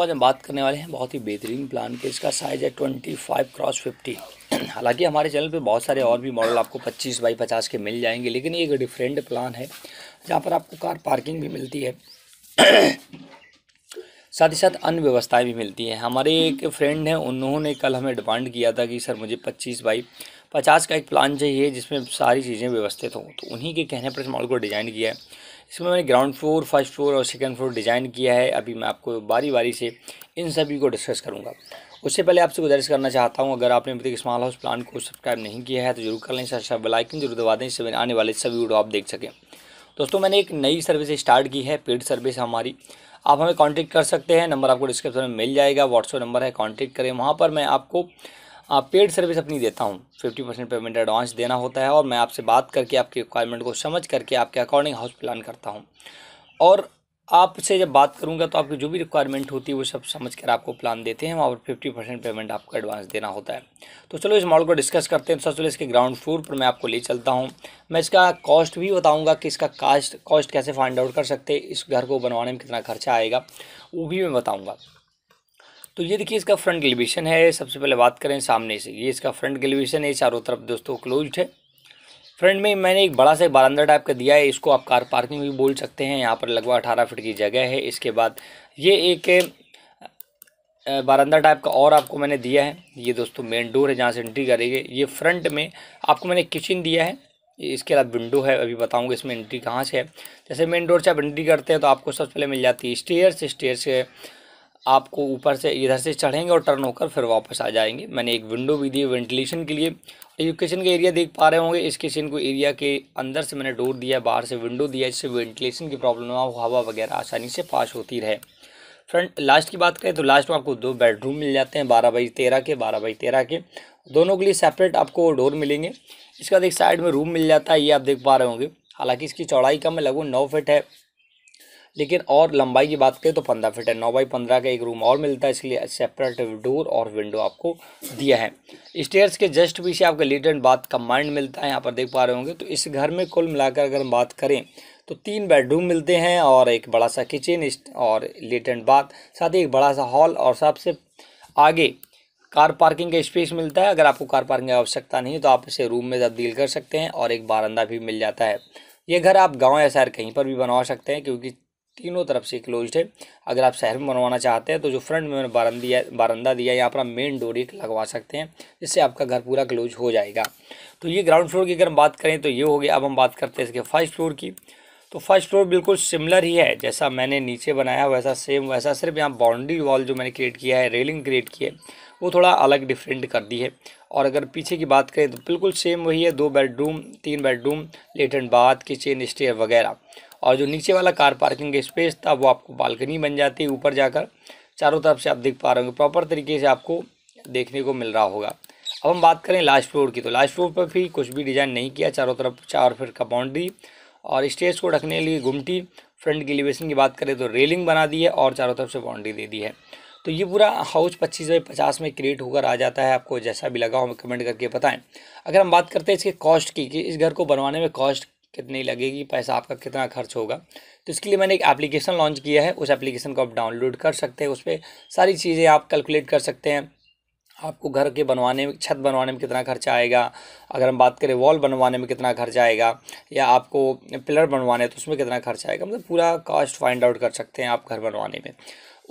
आज हम बात करने वाले हैं बहुत ही बेहतरीन प्लान के इसका साइज़ है ट्वेंटी फाइव क्रॉस फिफ्टी हालांकि हमारे चैनल पे बहुत सारे और भी मॉडल आपको पच्चीस बाई पचास के मिल जाएंगे लेकिन ये एक डिफरेंट प्लान है जहाँ पर आपको कार पार्किंग भी मिलती है साथ ही साथ अन्य व्यवस्थाएँ भी मिलती हैं हमारे एक फ्रेंड हैं उन्होंने कल हमें डिमांड किया था कि सर मुझे पच्चीस बाई पचास का एक प्लान चाहिए जिसमें सारी चीज़ें व्यवस्थित हों तो उन्हीं के कहने पर इस मॉडल को डिज़ाइन किया है इसमें मैंने ग्राउंड फ्लोर फर्स्ट फ्लोर और सेकेंड फ्लोर डिज़ाइन किया है अभी मैं आपको बारी बारी से इन सभी को डिस्कस करूँगा उससे पहले आपसे गुजारिश करना चाहता हूँ अगर आपने अभी तक स्मॉल हाउस प्लान को सब्सक्राइब नहीं किया है तो जरूर कर लें साथ अच्छा बेलाइकन जरूर दबा दें इससे आने वाले सभी वीडियो आप देख सकें दोस्तों मैंने एक नई सर्विस स्टार्ट की है पेड सर्विस हमारी आप हमें कांटेक्ट कर सकते हैं नंबर आपको डिस्क्रिप्शन में मिल जाएगा व्हाट्सअप नंबर है कांटेक्ट करें वहाँ पर मैं आपको पेड सर्विस अपनी देता हूँ फिफ्टी परसेंट पेमेंट एडवांस देना होता है और मैं आपसे बात करके आपकी रिक्वायरमेंट को समझ करके आपके अकॉर्डिंग हाउस प्लान करता हूँ और आपसे जब बात करूँगा तो आपकी जो भी रिक्वायरमेंट होती है वो सब समझ कर आपको प्लान देते हैं वहाँ पर फिफ्टी परसेंट पेमेंट आपको एडवांस देना होता है तो चलो इस मॉडल को डिस्कस करते हैं सबसे पहले इसके ग्राउंड फ्लोर पर मैं आपको ले चलता हूँ मैं इसका कॉस्ट भी बताऊँगा कि इसका कास्ट कॉस्ट कैसे फाइंड आउट कर सकते हैं इस घर को बनवाने में कितना खर्चा आएगा वो भी मैं बताऊँगा तो ये देखिए इसका फ्रंट एलिवेशन है सबसे पहले बात करें सामने से ये इसका फ्रंट एलिवेशन है चारों तरफ दोस्तों क्लोज्ड है फ्रंट में मैंने एक बड़ा सा बारंदा टाइप का दिया है इसको आप कार पार्किंग भी बोल सकते हैं यहाँ पर लगभग अठारह फिट की जगह है इसके बाद ये एक बारंदा टाइप का और आपको मैंने दिया है ये दोस्तों मेन डोर है जहाँ से एंट्री करेंगे ये फ्रंट में आपको मैंने किचन दिया है इसके अलावा विंडो है अभी बताऊंगा इसमें एंट्री कहाँ से है जैसे मेन डोर से आप एंट्री करते हैं तो आपको सबसे पहले मिल जाती है स्टेयर्स स्टेयर्स से आपको ऊपर से इधर से चढ़ेंगे और टर्न होकर फिर वापस आ जाएंगे मैंने एक विंडो भी दी वेंटिलेशन के लिए ये किचन का एरिया देख पा रहे होंगे इस किचन को एरिया के अंदर से मैंने डोर दिया बाहर से विंडो दिया जिससे वेंटिलेशन की प्रॉब्लम ना हो हवा वगैरह आसानी से पास होती रहे फ्रंट लास्ट की बात करें तो लास्ट में आपको दो बेडरूम मिल जाते हैं बारह बाई तेरह के बारह बाई तेरह के दोनों के लिए सेपरेट आपको डोर मिलेंगे इसके बाद एक साइड में रूम मिल जाता है ये आप देख पा रहे होंगे हालांकि इसकी चौड़ाई कम है लगभग नौ फिट है लेकिन और लंबाई की बात करें तो पंद्रह फिट है नौ बाई पंद्रह का एक रूम और मिलता है इसलिए सेपरेट डोर और विंडो आपको दिया है स्टेयर्स के जस्ट पीछे आपका लीड एंड बाथ माइंड मिलता है यहाँ पर देख पा रहे होंगे तो इस घर में कुल मिलाकर अगर हम बात करें तो तीन बेडरूम मिलते हैं और एक बड़ा सा किचन और लेट एंड बाथ साथ ही एक बड़ा सा हॉल और सबसे आगे कार पार्किंग का स्पेस मिलता है अगर आपको कार पार्किंग की आवश्यकता नहीं है तो आप इसे रूम में तब्दील कर सकते हैं और एक बारंदा भी मिल जाता है ये घर आप गांव या शहर कहीं पर भी बनवा सकते हैं क्योंकि तीनों तरफ से क्लोज्ड है अगर आप शहर में बनवाना चाहते हैं तो जो फ्रंट में मैंने बारंदी बारंदा दिया यहाँ पर आप मेन डोर एक लगवा सकते हैं जिससे आपका घर पूरा क्लोज हो जाएगा तो ये ग्राउंड फ्लोर की अगर हम बात करें तो ये हो गया अब हम बात करते हैं इसके फर्स्ट फ्लोर की तो फर्स्ट फ्लोर बिल्कुल सिमिलर ही है जैसा मैंने नीचे बनाया वैसा सेम वैसा सिर्फ यहाँ बाउंड्री वॉल जो मैंने क्रिएट किया है रेलिंग क्रिएट की है वो थोड़ा अलग डिफरेंट कर दी है और अगर पीछे की बात करें तो बिल्कुल सेम वही है दो बेडरूम तीन bedroom late and bath kitchen stair वगैरह और जो नीचे वाला कार पार्किंग का स्पेस था वो आपको बालकनी बन जाती है ऊपर जाकर चारों तरफ से आप देख पा रहे होंगे प्रॉपर तरीके से आपको देखने को मिल रहा होगा अब हम बात करें लास्ट फ्लोर की तो लास्ट फ्लोर पर भी कुछ भी डिज़ाइन नहीं किया चारों तरफ चार फिट का बाउंड्री और स्टेज को रखने के लिए घुमटी फ्रंट की एलिवेशन की बात करें तो रेलिंग बना दी है और चारों तरफ से बाउंड्री दे दी है तो ये पूरा हाउस पच्चीस बाई पचास में क्रिएट होकर आ जाता है आपको जैसा भी लगा हो हमें कमेंट करके बताएं अगर हम बात करते हैं इसके कॉस्ट की कि इस घर को बनवाने में कॉस्ट कितनी लगेगी पैसा आपका कितना खर्च होगा तो इसके लिए मैंने एक एप्लीकेशन लॉन्च किया है उस एप्लीकेशन को आप डाउनलोड कर सकते हैं उस पर सारी चीज़ें आप कैलकुलेट कर सकते हैं आपको घर के बनवाने में छत बनवाने में कितना खर्चा आएगा अगर हम बात करें वॉल बनवाने में कितना खर्चा आएगा या आपको पिलर बनवाने तो उसमें कितना खर्चा आएगा मतलब पूरा कॉस्ट फाइंड आउट कर सकते हैं आप घर बनवाने में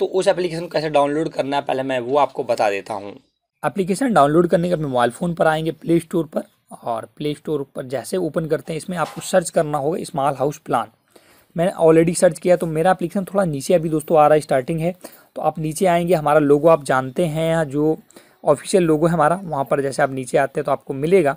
तो उस एप्लीकेशन को कैसे डाउनलोड करना है पहले मैं वो आपको बता देता हूँ एप्लीकेशन डाउनलोड करने के अपने मोबाइल फ़ोन पर आएंगे प्ले स्टोर पर और प्ले स्टोर पर जैसे ओपन करते हैं इसमें आपको सर्च करना होगा स्मॉल हाउस प्लान मैंने ऑलरेडी सर्च किया तो मेरा अप्लीकेशन थोड़ा नीचे अभी दोस्तों आ रहा है स्टार्टिंग है तो आप नीचे आएंगे हमारा लोगो आप जानते हैं जो ऑफिशियल लोगो है हमारा वहाँ पर जैसे आप नीचे आते हैं तो आपको मिलेगा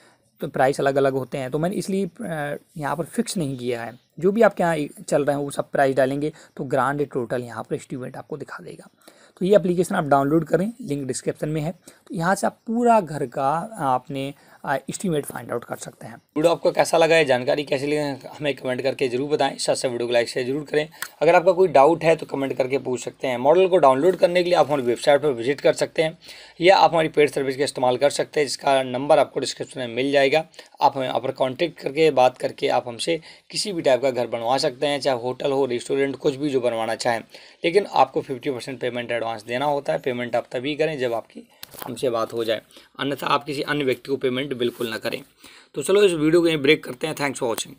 प्राइस अलग अलग होते हैं तो मैंने इसलिए यहाँ पर फिक्स नहीं किया है जो भी आपके यहाँ चल रहे हैं वो सब प्राइस डालेंगे तो ग्रांड टोटल यहाँ पर एस्टिमेट आपको दिखा देगा तो ये एप्लीकेशन आप डाउनलोड करें लिंक डिस्क्रिप्शन में है तो यहाँ से आप पूरा घर का आपने इस्टीमेट फाइंड आउट कर सकते हैं वीडियो आपको कैसा लगा है जानकारी कैसी लगे हमें कमेंट करके जरूर बताएं साथ साथ वीडियो को लाइक शेयर जरूर करें अगर आपका कोई डाउट है तो कमेंट करके पूछ सकते हैं मॉडल को डाउनलोड करने के लिए आप हमारी वेबसाइट पर विजिट कर सकते हैं या आप हमारी पेड सर्विस का इस्तेमाल कर सकते हैं जिसका नंबर आपको डिस्क्रिप्शन में मिल जाएगा आप हमें आप कॉन्टेक्ट करके बात करके आप हमसे किसी भी टाइप का घर बनवा सकते हैं चाहे होटल हो रेस्टोरेंट कुछ भी जो बनवाना चाहें लेकिन आपको फिफ्टी पेमेंट एडवांस देना होता है पेमेंट आप तभी करें जब आपकी हमसे बात हो जाए अन्यथा आप किसी अन्य व्यक्ति को पेमेंट बिल्कुल ना करें तो चलो इस वीडियो को ये ब्रेक करते हैं थैंक्स फॉर वॉचिंग